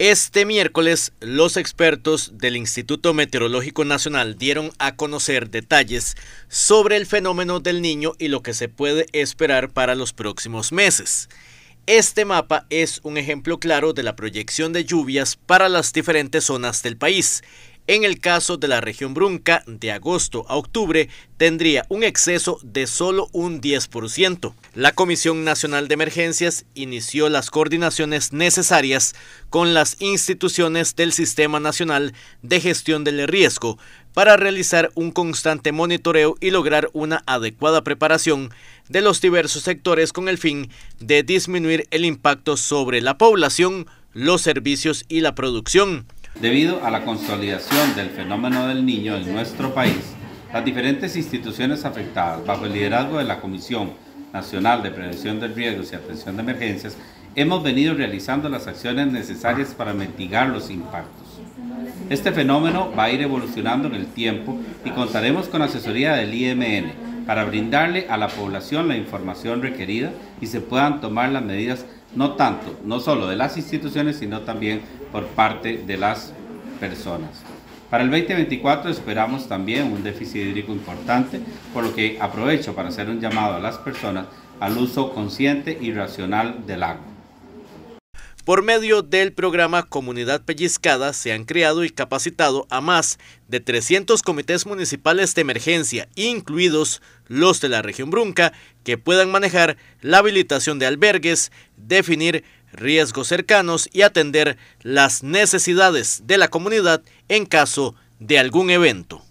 Este miércoles, los expertos del Instituto Meteorológico Nacional dieron a conocer detalles sobre el fenómeno del niño y lo que se puede esperar para los próximos meses. Este mapa es un ejemplo claro de la proyección de lluvias para las diferentes zonas del país. En el caso de la región Brunca, de agosto a octubre tendría un exceso de solo un 10% la Comisión Nacional de Emergencias inició las coordinaciones necesarias con las instituciones del Sistema Nacional de Gestión del Riesgo para realizar un constante monitoreo y lograr una adecuada preparación de los diversos sectores con el fin de disminuir el impacto sobre la población, los servicios y la producción. Debido a la consolidación del fenómeno del niño en nuestro país, las diferentes instituciones afectadas bajo el liderazgo de la Comisión Nacional de Prevención de Riesgos y Atención de Emergencias, hemos venido realizando las acciones necesarias para mitigar los impactos. Este fenómeno va a ir evolucionando en el tiempo y contaremos con asesoría del IMN para brindarle a la población la información requerida y se puedan tomar las medidas no tanto, no solo de las instituciones, sino también por parte de las personas. Para el 2024 esperamos también un déficit hídrico importante, por lo que aprovecho para hacer un llamado a las personas al uso consciente y racional del agua. Por medio del programa Comunidad Pellizcada se han creado y capacitado a más de 300 comités municipales de emergencia, incluidos los de la región Brunca, que puedan manejar la habilitación de albergues, definir riesgos cercanos y atender las necesidades de la comunidad en caso de algún evento.